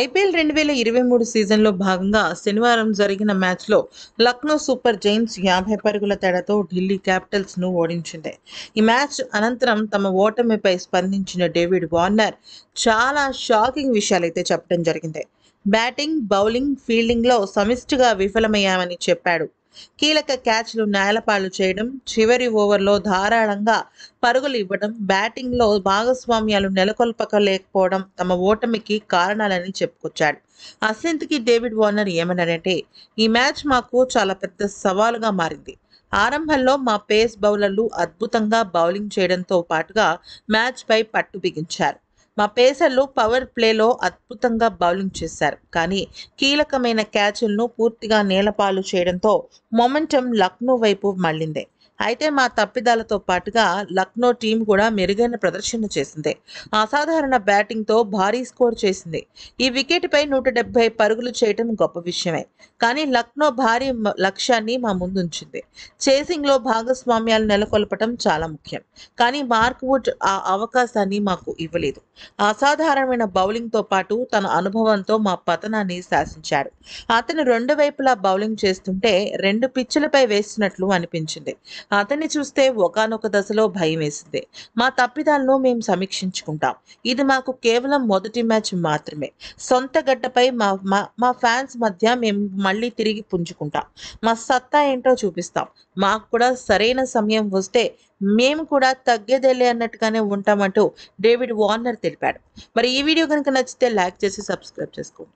IPL రెండు వేల ఇరవై మూడు సీజన్లో భాగంగా శనివారం జరిగిన మ్యాచ్లో లక్నో సూపర్ జైన్స్ యాభై పరుగుల తేడాతో ఢిల్లీ క్యాపిటల్స్ను ఓడించింది ఈ మ్యాచ్ అనంతరం తమ ఓటమిపై స్పందించిన డేవిడ్ వార్నర్ చాలా షాకింగ్ విషయాలైతే చెప్పడం జరిగింది బ్యాటింగ్ బౌలింగ్ ఫీల్డింగ్లో సమిష్టిగా విఫలమయ్యామని చెప్పాడు కీలక క్యాచ్లు నేలపాలు చేయడం చివరి ఓవర్లో ధారాళంగా పరుగులు ఇవ్వడం బ్యాటింగ్లో భాగస్వామ్యాలు నెలకొల్పకలేకపోవడం తమ ఓటమికి కారణాలని చెప్పుకొచ్చాడు అసెంత్కి డేవిడ్ వార్నర్ ఏమన్నారంటే ఈ మ్యాచ్ మాకు చాలా పెద్ద సవాలుగా మారింది ఆరంభంలో మా పేస్ బౌలర్లు అద్భుతంగా బౌలింగ్ చేయడంతో పాటుగా మ్యాచ్పై పట్టు బిగించారు మా పేసర్లు పవర్ ప్లేలో అద్భుతంగా బౌలింగ్ చేశారు కానీ కీలకమైన క్యాచులను పూర్తిగా నేలపాలు చేయడంతో మొమెంటం లక్నో వైపు మళ్ళిందే అయితే మా తప్పిదాలతో పాటుగా లక్నో టీం కూడా మెరుగైన ప్రదర్శన చేసింది అసాధారణ బ్యాటింగ్తో భారీ స్కోర్ చేసింది ఈ వికెట్పై నూట డెబ్బై పరుగులు చేయడం గొప్ప విషయమే కానీ లక్నో భారీ లక్ష్యాన్ని మా ముందుంచింది చేసింగ్లో భాగస్వామ్యాలు నెలకొల్పటం చాలా ముఖ్యం కానీ మార్క్ వుడ్ ఆ అవకాశాన్ని మాకు ఇవ్వలేదు అసాధారణమైన బౌలింగ్తో పాటు తన అనుభవంతో మా పతనాన్ని శాసించాడు అతను రెండు వైపులా బౌలింగ్ చేస్తుంటే రెండు పిచ్చులపై వేస్తున్నట్లు అనిపించింది అతన్ని చూస్తే ఒకనొక దశలో భయం వేసింది మా తప్పిదాలను మేము సమీక్షించుకుంటాం ఇది మాకు కేవలం మొదటి మ్యాచ్ మాత్రమే సొంత గడ్డపై మా మా ఫ్యాన్స్ మధ్య మేము మళ్ళీ తిరిగి పుంజుకుంటాం మా సత్తా ఏంటో చూపిస్తాం మాకు కూడా సరైన సమయం వస్తే మేము కూడా తగ్గేదేలే అన్నట్టుగానే ఉంటామంటూ డేవిడ్ వార్నర్ తెలిపాడు మరి ఈ వీడియో కనుక నచ్చితే లైక్ చేసి సబ్స్క్రైబ్ చేసుకోండి